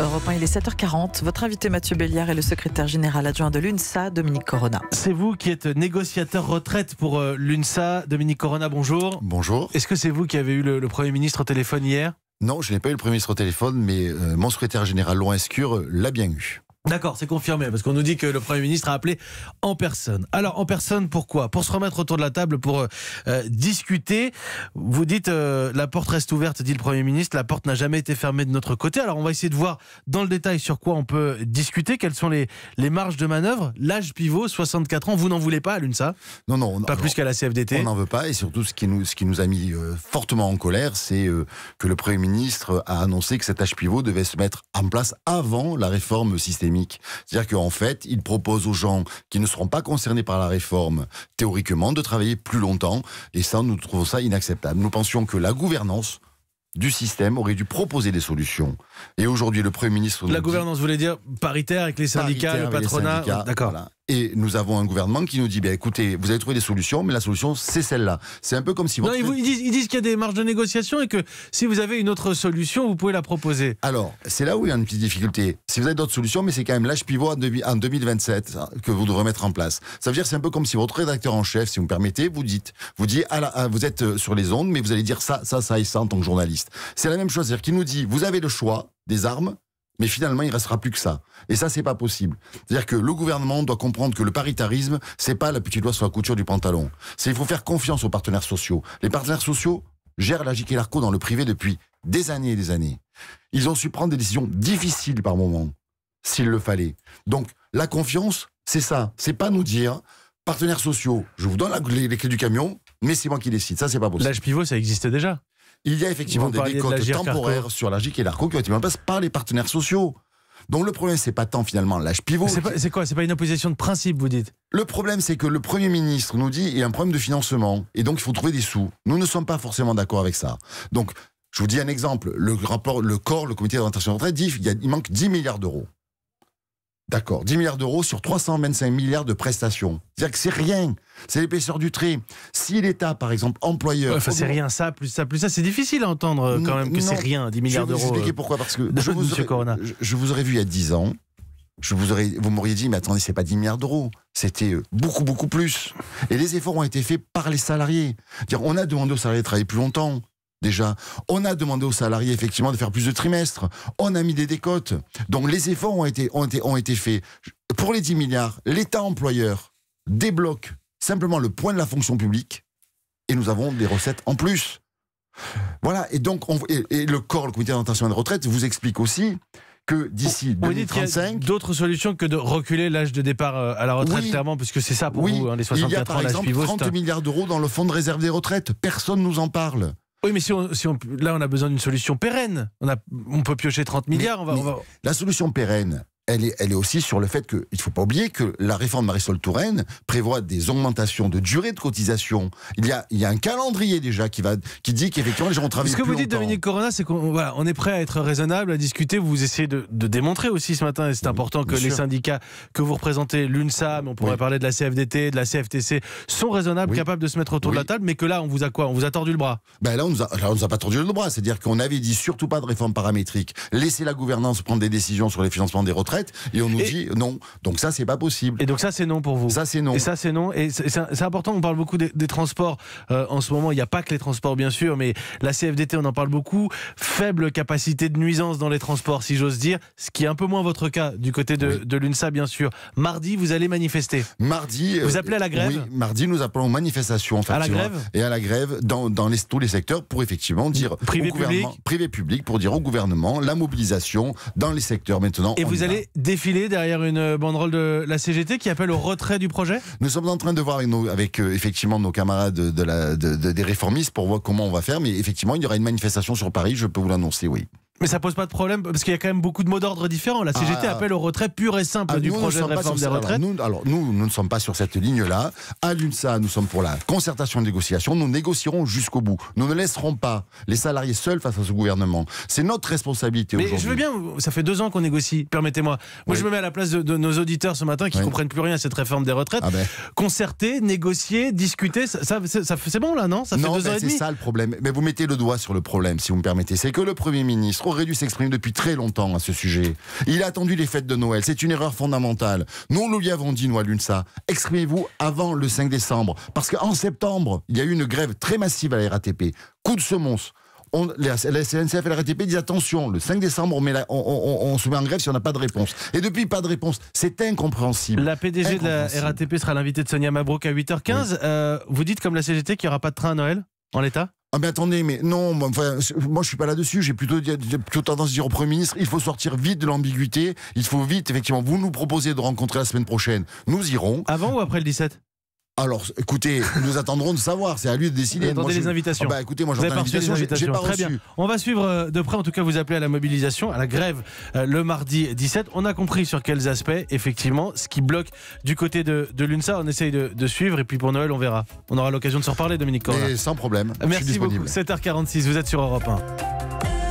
Europe 1, il est 7h40. Votre invité Mathieu Béliard est le secrétaire général adjoint de l'UNSA, Dominique Corona. C'est vous qui êtes négociateur retraite pour euh, l'UNSA. Dominique Corona, bonjour. Bonjour. Est-ce que c'est vous qui avez eu le, Premier ministre au téléphone hier non, je n'ai pas eu le Premier ministre au téléphone, mais euh, mon secrétaire général Laurent Escure l'a bien eu. D'accord, c'est confirmé, parce qu'on nous dit que le Premier ministre a appelé en personne. Alors, en personne, pourquoi Pour se remettre autour de la table, pour euh, euh, discuter. Vous dites, euh, la porte reste ouverte, dit le Premier ministre, la porte n'a jamais été fermée de notre côté. Alors, on va essayer de voir dans le détail sur quoi on peut discuter, quelles sont les, marges de manœuvre. L'âge pivot, 64 ans, vous n'en voulez pas à l'UNSA Non, non. pas plus qu'à la CFDT On n'en veut pas, et surtout, ce qui nous, a mis fortement en colère, c'est que le Premier ministre a annoncé que cet âge pivot devait se mettre en place avant la réforme systémique c'est-à-dire qu'en fait, il propose aux gens qui ne seront pas concernés par la réforme, théoriquement, de travailler plus longtemps. Et ça, nous trouvons ça inacceptable. Nous pensions que la gouvernance du système aurait dû proposer des solutions. Et aujourd'hui, le Premier ministre... La gouvernance voulait dire paritaire avec les syndicats, le patronat. D'accord. Et nous avons un gouvernement qui nous dit, écoutez, vous avez trouvé des solutions, mais la solution, c'est celle-là. C'est un peu comme si... ils, vous, disent, qu'il y a des marges de négociation et que si vous avez une autre solution, vous pouvez la proposer. Alors, c'est là où il y a une petite difficulté. Si vous avez d'autres solutions, mais c'est quand même l'âge pivot en 2027 hein, que vous devrez mettre en place. Ça veut dire, c'est un peu comme si votre rédacteur en chef, si vous me permettez, vous dites, vous dites, ah ah, vous êtes euh, sur les ondes, mais vous allez dire ça, ça, ça et ça en tant que journaliste. C'est la même chose, c'est-à-dire qu'il nous dit, vous avez le choix des armes, mais finalement, il restera plus que ça. Et ça, c'est pas possible. C'est-à-dire que le gouvernement doit comprendre que le paritarisme, c'est pas la petite loi sur la couture du pantalon. C'est il faut faire confiance aux partenaires sociaux. Les partenaires sociaux gèrent la et dans le privé depuis des années et des années. Ils ont su prendre des décisions difficiles par moment, s'il le fallait. Donc, la confiance, c'est ça. C'est pas nous dire, partenaires sociaux, je vous donne les, clés du camion, mais c'est moi qui décide. Ça, c'est pas possible. L'âge pivot, ça existe déjà. Il y a effectivement des décotes temporaires sur l'AGIC et l'ARCO qui ont été mis par les partenaires sociaux. Donc le problème, c'est pas tant finalement l'âge pivot. C'est quoi C'est pas une opposition de principe, vous dites Le problème, c'est que le Premier ministre nous dit il y a un problème de financement et donc il faut trouver des sous. Nous ne sommes pas forcément d'accord avec ça. Donc, je vous dis un exemple. Le rapport, le corps, le comité d'orientation de retraite dit qu'il il manque 10 milliards d'euros. D'accord, 10 milliards d'euros sur 325 milliards de prestations. cest dire que c'est rien, c'est l'épaisseur du trait. Si l'État, par exemple, employeur... c'est rien, ça, plus ça, plus ça, c'est difficile à entendre euh, quand même que c'est rien, 10 milliards d'euros. Je vous expliquer euh, pourquoi, parce que je vous, aurais, vu il y a 10 ans, je vous, vous m'auriez dit, mais attendez, c'est pas 10 milliards d'euros, c'était euh, beaucoup, beaucoup plus. Et les efforts ont été faits par les salariés. Dire, on a demandé aux salariés de travailler plus longtemps déjà. On a demandé aux salariés effectivement de faire plus de trimestres. On a mis des décotes. Donc les efforts ont été, ont été, ont été faits. Pour les 10 milliards, l'État employeur débloque simplement le point de la fonction publique et nous avons des recettes en plus. Voilà, et donc et, le corps, le comité d'orientation et de retraite, vous explique aussi que d'ici 2035. D'autres solutions que de reculer l'âge de départ euh, à la retraite, clairement, parce que c'est ça pour oui, vous, hein, les 64 ans. Il y a par exemple 30 milliards d'euros dans le fonds de réserve des retraites. Personne ne nous en parle. Oui, mais si on, là, on a besoin d'une solution pérenne. On, a, on peut piocher 30 milliards. La solution pérenne, elle est, aussi sur le fait qu'il ne faut pas oublier que la réforme Marisol Touraine prévoit des augmentations de durée de cotisation. Il y a, il y a un calendrier déjà qui, va, qui dit qu'effectivement les gens ont travaillé. Ce que vous dites, Dominique Corona, c'est qu'on voilà, on est prêt à être raisonnable, à discuter. Vous essayez de, démontrer aussi ce matin, et c'est important que les syndicats que vous représentez, mais on pourrait parler de la CFDT, de la CFTC, sont raisonnables, capables de se mettre autour de la table, mais que là, on vous a quoi On vous a tordu le bras ben là, on ne nous a pas tordu le bras. C'est-à-dire qu'on avait dit surtout pas de réforme paramétrique, laisser la gouvernance prendre des décisions sur les financements des retraites et on nous dit non. Donc ça, c'est pas possible. Et donc ça, c'est non pour vous. Ça, c'est non. Et ça, c'est non. Et c'est important. On parle beaucoup des, transports euh, en ce moment. Il n'y a pas que les transports, bien sûr, mais la CFDT, on en parle beaucoup. Faible capacité de nuisance dans les transports, si j'ose dire, ce qui est un peu moins votre cas du côté de, l'UNSA, bien sûr. Mardi, vous allez manifester. Mardi. Euh, vous appelez à la grève. Oui, mardi, nous appelons manifestation. À la grève. Et à la grève dans, tous les secteurs pour effectivement dire privé au gouvernement, public. privé public pour dire au gouvernement la mobilisation dans les secteurs maintenant. Et vous allez défiler derrière une banderole de la CGT qui appelle au retrait du projet Nous sommes en train de voir avec, euh, effectivement nos camarades des réformistes pour voir comment on va faire, mais effectivement, il y aura une manifestation sur Paris, je peux vous l'annoncer, oui. Mais ça pose pas de problème parce qu'il y a quand même beaucoup de mots d'ordre différents. La CGT ah. appelle au retrait pur et simple ah, du projet de réforme des retraites. Alors nous, nous, ne sommes pas sur cette ligne-là. À l'UNSA, nous sommes pour la concertation de négociation. Nous négocierons jusqu'au bout. Nous ne laisserons pas les salariés seuls face à ce gouvernement. C'est notre responsabilité aujourd'hui. Mais je veux bien, ça fait deux ans qu'on négocie, permettez-moi. Moi, je me mets à la place de, nos auditeurs ce matin qui ne comprennent plus rien à cette réforme des retraites. Ah ben. Concerter, négocier, discuter, ça, c'est bon là, non Ça fait non, ans ben, C'est ça le problème. Mais vous mettez le doigt sur le problème, si vous me permettez. C'est que le Premier ministre aurait dû s'exprimer depuis très longtemps à ce sujet. Il a attendu les fêtes de Noël. C'est une erreur fondamentale. Nous, nous lui avons dit, Noël à l'UNSA, exprimez-vous avant le 5 décembre. Parce qu'en septembre, il y a eu une grève très massive à la RATP. Coup de semonce. On, la, SNCF et la RATP disent attention, le 5 décembre, on, on, se met en grève si on n'a pas de réponse. Et depuis, pas de réponse. C'est incompréhensible. La PDG de la RATP sera l'invité de Sonia Mabrouk à 8h15. Euh, vous dites, comme la CGT, qu'il n'y aura pas de train à Noël en l'état ah mais attendez, mais non, moi, je ne je suis pas là-dessus. J'ai plutôt, plutôt tendance à dire au Premier ministre, il faut sortir vite de l'ambiguïté. Il faut vite, effectivement, vous nous proposez de rencontrer la semaine prochaine. Nous irons. Avant ou après le 17 alors, écoutez, nous attendrons de savoir. C'est à lui de décider. attendez les invitations. Ah bah, écoutez, moi, j'entends Pas On va suivre euh, de près. En tout cas, vous appelez à la mobilisation, à la grève euh, le mardi 17. On a compris sur quels aspects, effectivement, ce qui bloque du côté de, l'UNSA. On essaye de, suivre. Et puis pour Noël, on verra. On aura l'occasion de se reparler, Dominique Et Sans problème. Merci beaucoup. 7h46, vous êtes sur Europe 1.